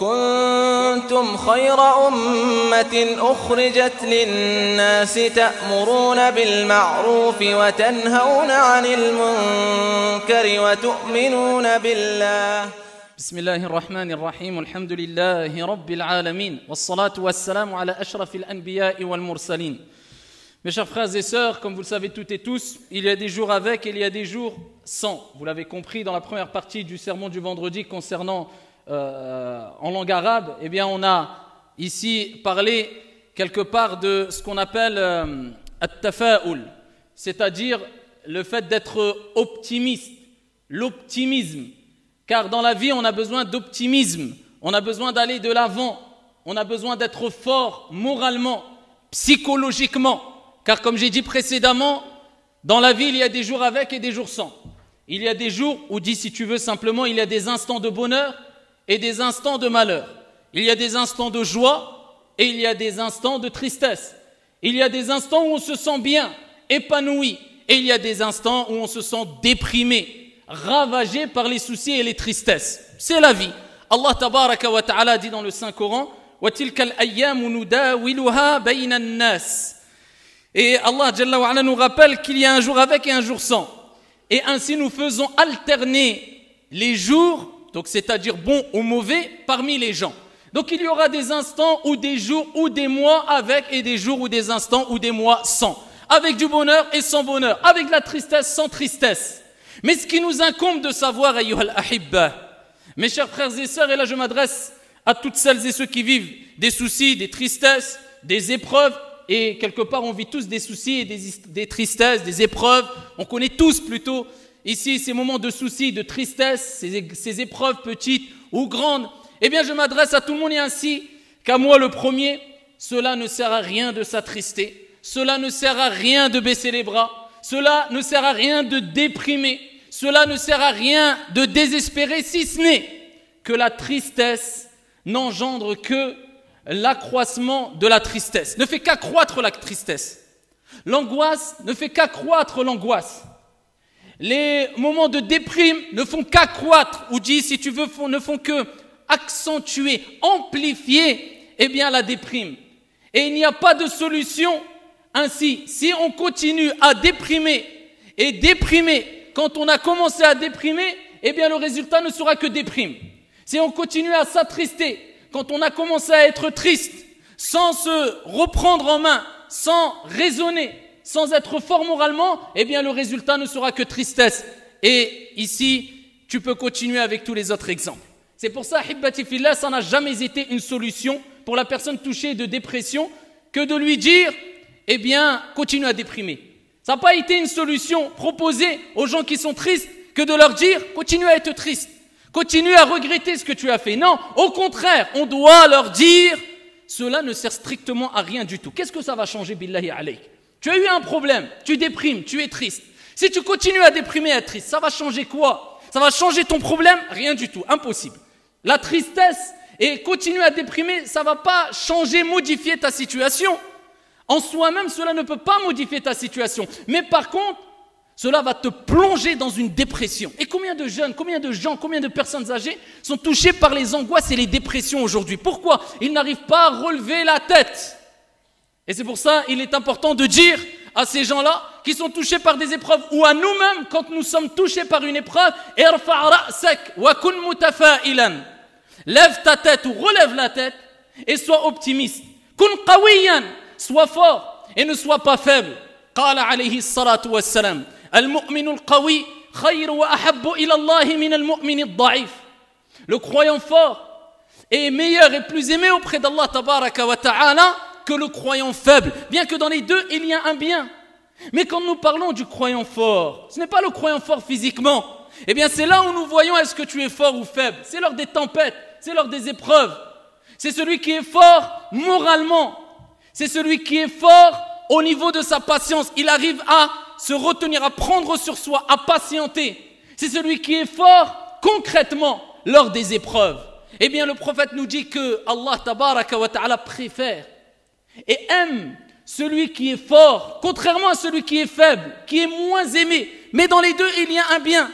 كنتم خير أمة أخرجت للناس تأمرون بالمعروف وتنهون عن المنكر وتؤمنون بالله بسم الله الرحمن الرحيم الحمد لله رب العالمين والصلاة والسلام على أشرف الأنبياء والمرسلين Mes chers frères et sœurs, comme vous le savez toutes et tous, il y a des jours avec et il y a des jours sans. Vous l'avez compris dans la première partie du sermon du vendredi concernant Euh, en langue arabe, eh bien on a ici parlé quelque part de ce qu'on appelle euh, at-tafa'ul, c'est-à-dire le fait d'être optimiste, l'optimisme. Car dans la vie, on a besoin d'optimisme, on a besoin d'aller de l'avant, on a besoin d'être fort moralement, psychologiquement. Car comme j'ai dit précédemment, dans la vie, il y a des jours avec et des jours sans. Il y a des jours où, dis si tu veux simplement, il y a des instants de bonheur et des instants de malheur. Il y a des instants de joie et il y a des instants de tristesse. Il y a des instants où on se sent bien, épanoui, et il y a des instants où on se sent déprimé, ravagé par les soucis et les tristesses. C'est la vie. Allah tabaraka wa ta'ala dit dans le Saint-Coran, et Allah Jalla wa nous rappelle qu'il y a un jour avec et un jour sans. Et ainsi nous faisons alterner les jours donc c'est-à-dire bon ou mauvais, parmi les gens. Donc il y aura des instants ou des jours ou des mois avec et des jours ou des instants ou des mois sans. Avec du bonheur et sans bonheur. Avec de la tristesse, sans tristesse. Mais ce qui nous incombe de savoir, mes chers frères et sœurs, et là je m'adresse à toutes celles et ceux qui vivent des soucis, des tristesses, des épreuves, et quelque part on vit tous des soucis et des tristesses, des épreuves, on connaît tous plutôt ici, ces moments de soucis, de tristesse, ces, ces épreuves petites ou grandes, eh bien, je m'adresse à tout le monde et ainsi qu'à moi le premier. Cela ne sert à rien de s'attrister. Cela ne sert à rien de baisser les bras. Cela ne sert à rien de déprimer. Cela ne sert à rien de désespérer, si ce n'est que la tristesse n'engendre que l'accroissement de la tristesse, ne fait qu'accroître la tristesse. L'angoisse ne fait qu'accroître l'angoisse. Les moments de déprime ne font qu'accroître, ou dis si tu veux, ne font que accentuer, amplifier, eh bien la déprime. Et il n'y a pas de solution. Ainsi, si on continue à déprimer et déprimer, quand on a commencé à déprimer, eh bien le résultat ne sera que déprime. Si on continue à s'attrister, quand on a commencé à être triste, sans se reprendre en main, sans raisonner, sans être fort moralement, eh bien le résultat ne sera que tristesse. Et ici, tu peux continuer avec tous les autres exemples. C'est pour ça, que ça n'a jamais été une solution pour la personne touchée de dépression que de lui dire, eh bien, continue à déprimer. Ça n'a pas été une solution proposée aux gens qui sont tristes que de leur dire, continue à être triste, continue à regretter ce que tu as fait. Non, au contraire, on doit leur dire, cela ne sert strictement à rien du tout. Qu'est-ce que ça va changer, billahi alayk tu as eu un problème, tu déprimes, tu es triste. Si tu continues à déprimer, à être triste, ça va changer quoi Ça va changer ton problème Rien du tout, impossible. La tristesse et continuer à déprimer, ça ne va pas changer, modifier ta situation. En soi-même, cela ne peut pas modifier ta situation. Mais par contre, cela va te plonger dans une dépression. Et combien de jeunes, combien de gens, combien de personnes âgées sont touchés par les angoisses et les dépressions aujourd'hui Pourquoi Ils n'arrivent pas à relever la tête. Et c'est pour ça qu'il est important de dire à ces gens-là qui sont touchés par des épreuves ou à nous-mêmes quand nous sommes touchés par une épreuve lève ta tête ou relève la tête et sois optimiste sois fort et ne sois pas faible le croyant fort est meilleur et plus aimé auprès d'Allah ta'ala que le croyant faible, bien que dans les deux, il y a un bien. Mais quand nous parlons du croyant fort, ce n'est pas le croyant fort physiquement. Eh bien, c'est là où nous voyons est-ce que tu es fort ou faible. C'est lors des tempêtes, c'est lors des épreuves. C'est celui qui est fort moralement. C'est celui qui est fort au niveau de sa patience. Il arrive à se retenir, à prendre sur soi, à patienter. C'est celui qui est fort concrètement lors des épreuves. Eh bien, le prophète nous dit que Allah ta'ala préfère et aime celui qui est fort, contrairement à celui qui est faible, qui est moins aimé. Mais dans les deux, il y a un bien.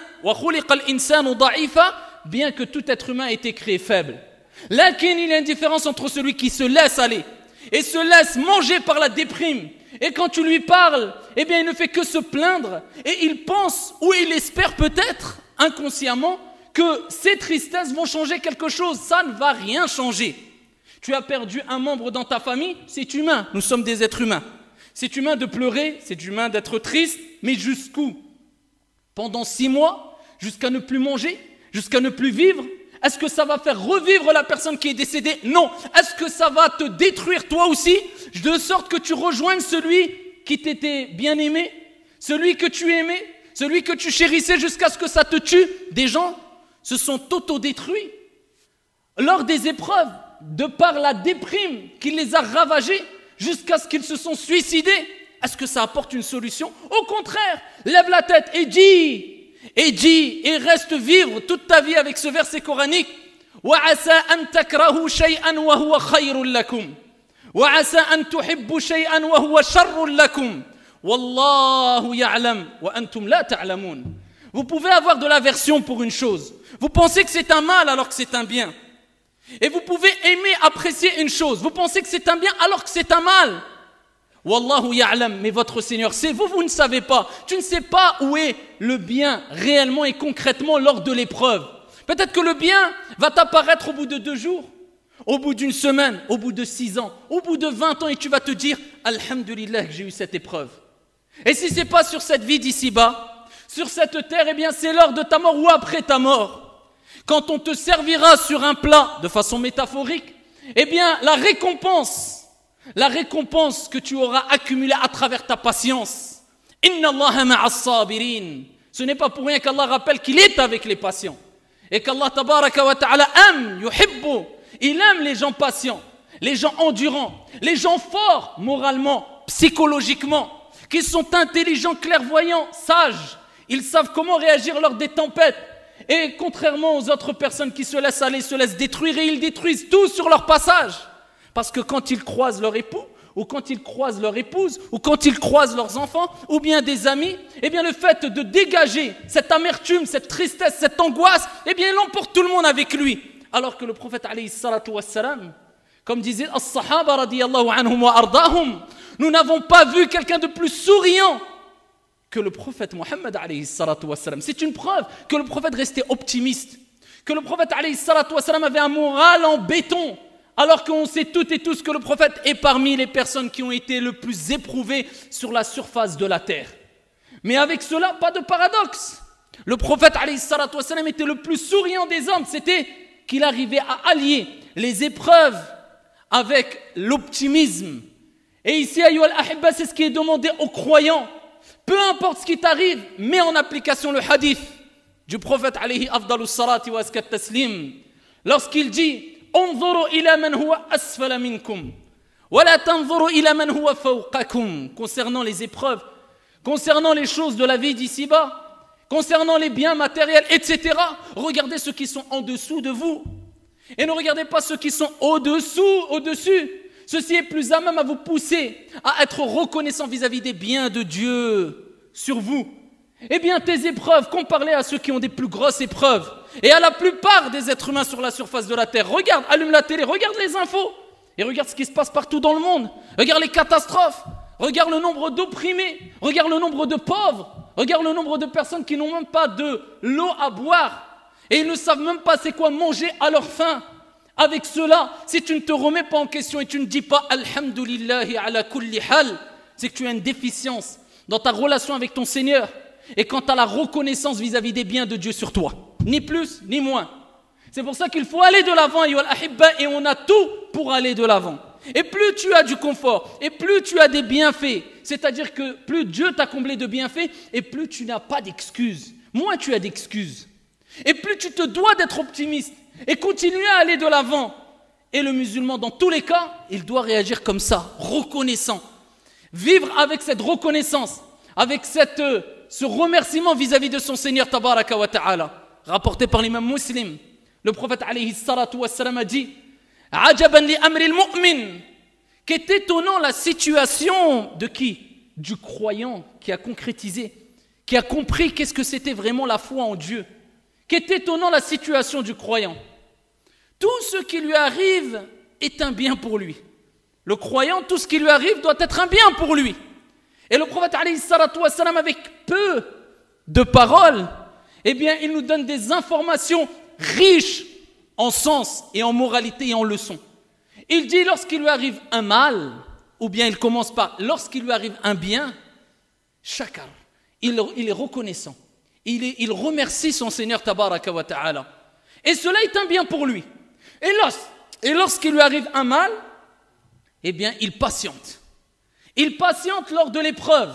Bien que tout être humain ait été créé faible. Là, il y a une différence entre celui qui se laisse aller et se laisse manger par la déprime. Et quand tu lui parles, eh bien, il ne fait que se plaindre et il pense ou il espère peut-être inconsciemment que ses tristesses vont changer quelque chose. Ça ne va rien changer. Tu as perdu un membre dans ta famille, c'est humain. Nous sommes des êtres humains. C'est humain de pleurer, c'est humain d'être triste, mais jusqu'où Pendant six mois Jusqu'à ne plus manger Jusqu'à ne plus vivre Est-ce que ça va faire revivre la personne qui est décédée Non. Est-ce que ça va te détruire toi aussi De sorte que tu rejoignes celui qui t'était bien aimé, celui que tu aimais, celui que tu chérissais jusqu'à ce que ça te tue. Des gens se sont auto-détruits lors des épreuves de par la déprime qui les a ravagés jusqu'à ce qu'ils se sont suicidés, est-ce que ça apporte une solution Au contraire, lève la tête et dis, et dis, et reste vivre toute ta vie avec ce verset coranique. Vous pouvez avoir de l'aversion pour une chose. Vous pensez que c'est un mal alors que c'est un bien. Et vous pouvez aimer, apprécier une chose. Vous pensez que c'est un bien alors que c'est un mal. Wallahu ya'lam, mais votre Seigneur c'est vous, vous ne savez pas. Tu ne sais pas où est le bien réellement et concrètement lors de l'épreuve. Peut-être que le bien va t'apparaître au bout de deux jours, au bout d'une semaine, au bout de six ans, au bout de vingt ans, et tu vas te dire, Alhamdulillah, j'ai eu cette épreuve. Et si c'est pas sur cette vie d'ici-bas, sur cette terre, eh bien c'est lors de ta mort ou après ta mort. Quand on te servira sur un plat de façon métaphorique, eh bien, la récompense, la récompense que tu auras accumulée à travers ta patience, Inna sabirin. Ce n'est pas pour rien qu'Allah rappelle qu'il est avec les patients. Et qu'Allah tabaraka wa ta'ala aime, Il aime les gens patients, les gens endurants, les gens forts moralement, psychologiquement, qui sont intelligents, clairvoyants, sages. Ils savent comment réagir lors des tempêtes. Et contrairement aux autres personnes qui se laissent aller, se laissent détruire, et ils détruisent tout sur leur passage. Parce que quand ils croisent leur époux, ou quand ils croisent leur épouse, ou quand ils croisent leurs enfants, ou bien des amis, eh bien le fait de dégager cette amertume, cette tristesse, cette angoisse, eh bien il emporte tout le monde avec lui. Alors que le prophète alayhi comme disait sahaba nous n'avons pas vu quelqu'un de plus souriant que le prophète Mohammed c'est une preuve que le prophète restait optimiste, que le prophète avait un moral en béton, alors qu'on sait toutes et tous que le prophète est parmi les personnes qui ont été le plus éprouvées sur la surface de la terre. Mais avec cela, pas de paradoxe. Le prophète était le plus souriant des hommes, c'était qu'il arrivait à allier les épreuves avec l'optimisme. Et ici, c'est ce qui est demandé aux croyants. Peu importe ce qui t'arrive, mets en application le hadith du prophète alayhi afdalu salati wa taslim lorsqu'il dit concernant les épreuves concernant les choses de la vie d'ici-bas concernant les biens matériels etc regardez ceux qui sont en dessous de vous et ne regardez pas ceux qui sont au-dessous au-dessus Ceci est plus à même à vous pousser à être reconnaissant vis-à-vis des biens de Dieu sur vous. Eh bien, tes épreuves, comparez à ceux qui ont des plus grosses épreuves, et à la plupart des êtres humains sur la surface de la Terre, regarde, allume la télé, regarde les infos, et regarde ce qui se passe partout dans le monde, regarde les catastrophes, regarde le nombre d'opprimés, regarde le nombre de pauvres, regarde le nombre de personnes qui n'ont même pas de l'eau à boire, et ils ne savent même pas c'est quoi manger à leur faim avec cela, si tu ne te remets pas en question et tu ne dis pas Alhamdulillahi ala kulli c'est que tu as une déficience dans ta relation avec ton Seigneur et quant à la reconnaissance vis-à-vis -vis des biens de Dieu sur toi. Ni plus, ni moins. C'est pour ça qu'il faut aller de l'avant, et on a tout pour aller de l'avant. Et plus tu as du confort, et plus tu as des bienfaits, c'est-à-dire que plus Dieu t'a comblé de bienfaits, et plus tu n'as pas d'excuses. Moins tu as d'excuses. Et plus tu te dois d'être optimiste et continuer à aller de l'avant. Et le musulman, dans tous les cas, il doit réagir comme ça, reconnaissant. Vivre avec cette reconnaissance, avec euh, ce remerciement vis-à-vis de son Seigneur Tabaraka wa Ta'ala. Rapporté par l'imam muslim, le prophète a dit Qu'est étonnant la situation de qui Du croyant qui a concrétisé, qui a compris qu'est-ce que c'était vraiment la foi en Dieu qu'est étonnant la situation du croyant. Tout ce qui lui arrive est un bien pour lui. Le croyant, tout ce qui lui arrive doit être un bien pour lui. Et le prophète avec peu de paroles, eh bien, il nous donne des informations riches en sens et en moralité et en leçons. Il dit lorsqu'il lui arrive un mal, ou bien il commence par lorsqu'il lui arrive un bien, chacun, il est reconnaissant il, remercie son Seigneur Tabaraka wa Ta'ala. Et cela est un bien pour lui. Et, lorsqu'il lui arrive un mal, eh bien, il patiente. Il patiente lors de l'épreuve.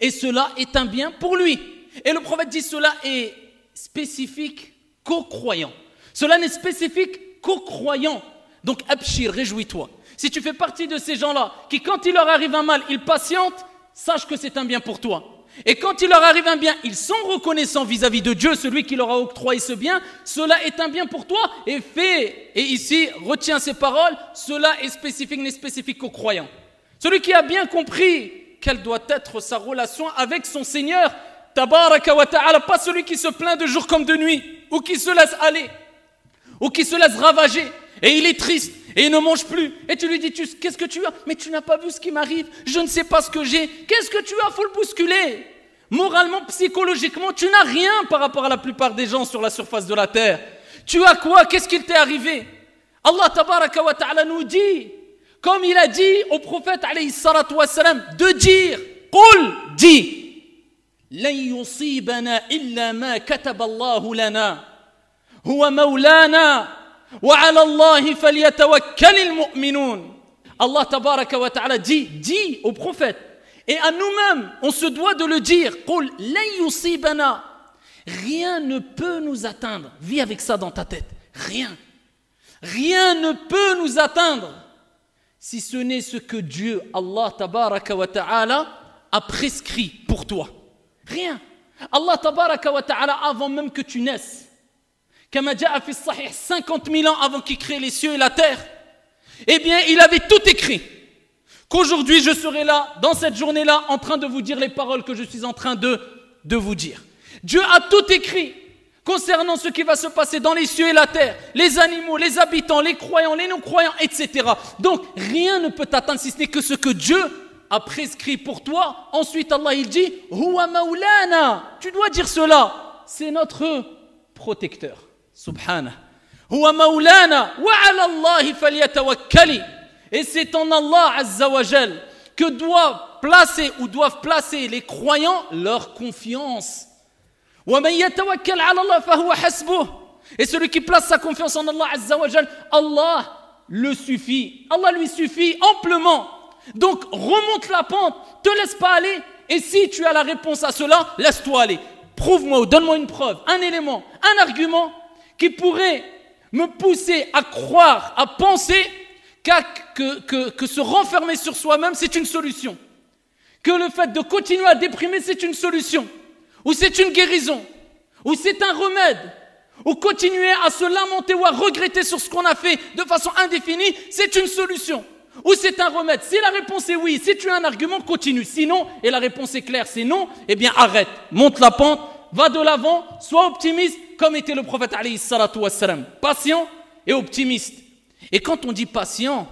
Et cela est un bien pour lui. Et le prophète dit cela est spécifique qu'aux croyants. Cela n'est spécifique qu'aux croyants. Donc, Abshir, réjouis-toi. Si tu fais partie de ces gens-là qui, quand il leur arrive un mal, ils patientent, sache que c'est un bien pour toi. Et quand il leur arrive un bien, ils sont reconnaissants vis-à-vis de Dieu, celui qui leur a octroyé ce bien. Cela est un bien pour toi et fais. Et ici, retiens ces paroles. Cela est spécifique, n'est spécifique qu'aux croyants. Celui qui a bien compris quelle doit être sa relation avec son Seigneur, tabaraka wa ta'ala, pas celui qui se plaint de jour comme de nuit, ou qui se laisse aller, ou qui se laisse ravager, et il est triste, et il ne mange plus. Et tu lui dis, qu'est-ce que tu as Mais tu n'as pas vu ce qui m'arrive. Je ne sais pas ce que j'ai. Qu'est-ce que tu as Faut le bousculer. Moralement, psychologiquement, tu n'as rien par rapport à la plupart des gens sur la surface de la terre. Tu as quoi Qu'est-ce qu'il t'est arrivé Allah tabaraka wa ta'ala nous dit, comme il a dit au prophète alayhi salatu wa salam, de dire, Qul »« dis, لن يصيبنا إلا ما كتب الله لنا Allah wa ta'ala dit, au prophète, et à nous-mêmes, on se doit de le dire, rien ne peut nous atteindre. Vis avec ça dans ta tête, rien. Rien ne peut nous atteindre, si ce n'est ce que Dieu, Allah tabaraka wa ta'ala, a prescrit pour toi. Rien. Allah tabaraka wa ta'ala, avant même que tu naisses, a fait 50 000 ans avant qu'il crée les cieux et la terre, eh bien, il avait tout écrit. Qu'aujourd'hui, je serai là, dans cette journée-là, en train de vous dire les paroles que je suis en train de, vous dire. Dieu a tout écrit concernant ce qui va se passer dans les cieux et la terre, les animaux, les habitants, les croyants, les non-croyants, etc. Donc, rien ne peut t'atteindre si ce n'est que ce que Dieu a prescrit pour toi. Ensuite, Allah, il dit, Tu dois dire cela. C'est notre protecteur maulana wa ala Et c'est en Allah jal que doivent placer ou doivent placer les croyants leur confiance. Et celui qui place sa confiance en Allah Azzawajal, Allah le suffit. Allah lui suffit amplement. Donc remonte la pente, te laisse pas aller. Et si tu as la réponse à cela, laisse-toi aller. Prouve-moi ou donne-moi une preuve, un élément, un argument qui pourrait me pousser à croire, à penser que, que se renfermer sur soi-même, c'est une solution. Que le fait de continuer à déprimer, c'est une solution. Ou c'est une guérison. Ou c'est un remède. Ou continuer à se lamenter ou à regretter sur ce qu'on a fait de façon indéfinie, c'est une solution. Ou c'est un remède. Si la réponse est oui, si tu as un argument, continue. Sinon, et la réponse est claire, c'est non, eh bien arrête, monte la pente, va de l'avant, sois optimiste, comme était le prophète alayhi wassalam, patient et optimiste. Et quand on dit patient,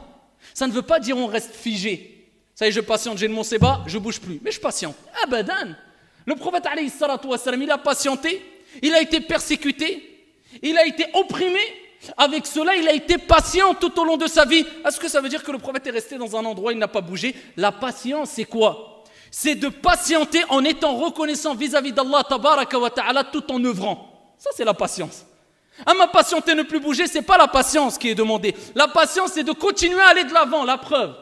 ça ne veut pas dire on reste figé. Ça y est, je patiente, j'ai le mont je bouge plus. Mais je patiente. Dan, Le prophète alayhi wassalam, il a patienté, il a été persécuté, il a été opprimé. Avec cela, il a été patient tout au long de sa vie. Est-ce que ça veut dire que le prophète est resté dans un endroit, il n'a pas bougé La patience, c'est quoi c'est de patienter en étant reconnaissant vis-à-vis d'Allah tout en œuvrant. Ça, c'est la patience. À ah, m'impatienter, ne plus bouger, ce n'est pas la patience qui est demandée. La patience, c'est de continuer à aller de l'avant, la preuve.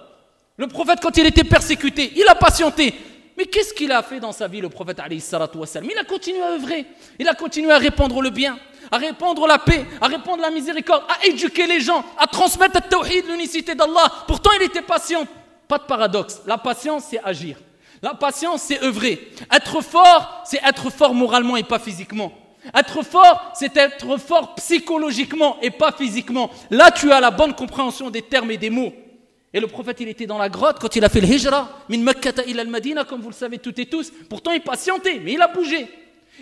Le prophète, quand il était persécuté, il a patienté. Mais qu'est-ce qu'il a fait dans sa vie, le prophète Il a continué à œuvrer. Il a continué à répandre le bien, à répandre la paix, à répandre la miséricorde, à éduquer les gens, à transmettre le tawhid, l'unicité d'Allah. Pourtant, il était patient. Pas de paradoxe. La patience, c'est agir. La patience, c'est œuvrer. Être fort, c'est être fort moralement et pas physiquement. Être fort, c'est être fort psychologiquement et pas physiquement. Là, tu as la bonne compréhension des termes et des mots. Et le prophète, il était dans la grotte quand il a fait le hijra, min makkata il al-madina, comme vous le savez toutes et tous. Pourtant, il patientait, mais il a bougé.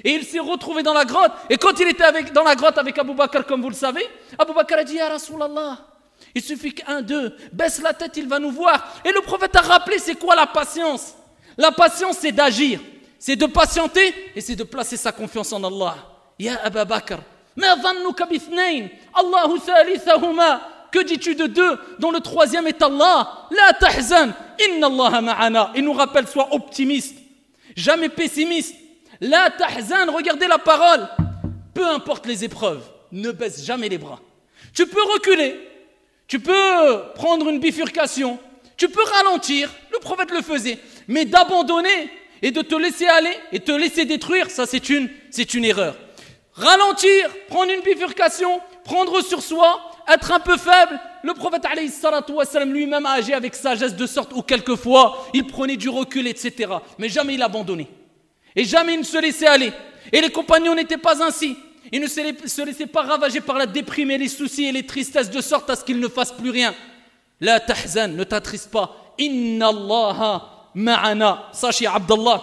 Et il s'est retrouvé dans la grotte. Et quand il était avec, dans la grotte avec Abu Bakr, comme vous le savez, Abu Bakr a dit, Ya Rasulallah, il suffit qu'un, deux, baisse la tête, il va nous voir. Et le prophète a rappelé, c'est quoi la patience La patience, c'est d'agir, c'est de patienter et c'est de placer sa confiance en Allah. Ya Bakr, Que dis-tu de deux dont le troisième est Allah La tahzan, inna ma'ana. Il nous rappelle, sois optimiste, jamais pessimiste. La tahzan, regardez la parole. Peu importe les épreuves, ne baisse jamais les bras. Tu peux reculer, tu peux prendre une bifurcation, tu peux ralentir, le prophète le faisait, mais d'abandonner et de te laisser aller et te laisser détruire, ça c'est une erreur ralentir, prendre une bifurcation, prendre sur soi, être un peu faible. Le prophète lui-même a agi avec sagesse de sorte où quelquefois il prenait du recul, etc. Mais jamais il abandonnait. Et jamais il ne se laissait aller. Et les compagnons n'étaient pas ainsi. Ils ne se laissaient pas ravager par la déprime et les soucis et les tristesses de sorte à ce qu'ils ne fassent plus rien. La tahzan, ne t'attriste pas. Inna Allah ma'ana. Sachez, Abdallah,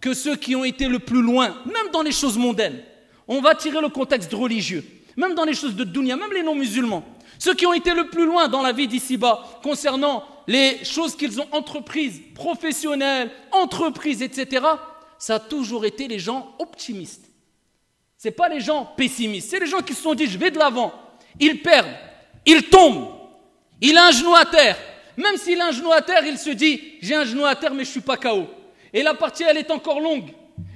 que ceux qui ont été le plus loin, même dans les choses mondaines, on va tirer le contexte religieux. Même dans les choses de dounia, même les non-musulmans. Ceux qui ont été le plus loin dans la vie d'ici-bas concernant les choses qu'ils ont entreprises, professionnelles, entreprises, etc., ça a toujours été les gens optimistes. Ce n'est pas les gens pessimistes. C'est les gens qui se sont dit, je vais de l'avant. Ils perdent, ils tombent, il a un genou à terre. Même s'il a un genou à terre, il se dit, j'ai un genou à terre, mais je ne suis pas KO. Et la partie, elle est encore longue.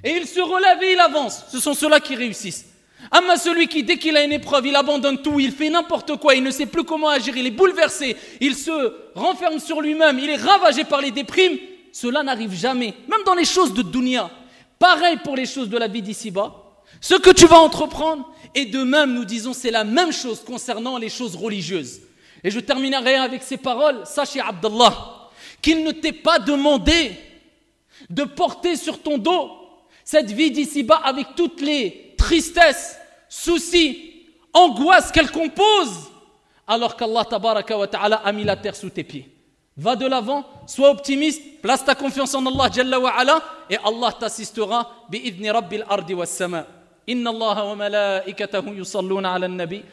Et il se relève et il avance. Ce sont ceux-là qui réussissent. Amma celui qui, dès qu'il a une épreuve, il abandonne tout, il fait n'importe quoi, il ne sait plus comment agir, il est bouleversé, il se renferme sur lui-même, il est ravagé par les déprimes, cela n'arrive jamais. Même dans les choses de dunya. Pareil pour les choses de la vie d'ici-bas. Ce que tu vas entreprendre, et de même, nous disons, c'est la même chose concernant les choses religieuses. Et je terminerai avec ces paroles. Sachez, Abdallah, qu'il ne t'est pas demandé de porter sur ton dos cette vie d'ici-bas avec toutes les tristesses, soucis, angoisses qu'elle compose, alors qu'Allah tabaraka wa ta'ala a mis la terre sous tes pieds. Va de l'avant, sois optimiste, place ta confiance en Allah Jalla wa ala, et Allah t'assistera bi rabbil ardi wa sama. Allah wa malaikatahu nabi